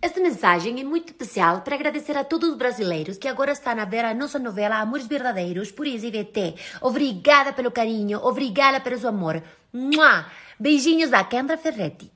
Esta mensagem é muito especial para agradecer a todos os brasileiros que agora estão a ver a nossa novela Amores Verdadeiros por IZVT. Obrigada pelo carinho, obrigada pelo seu amor. Mua! Beijinhos da Kendra Ferretti.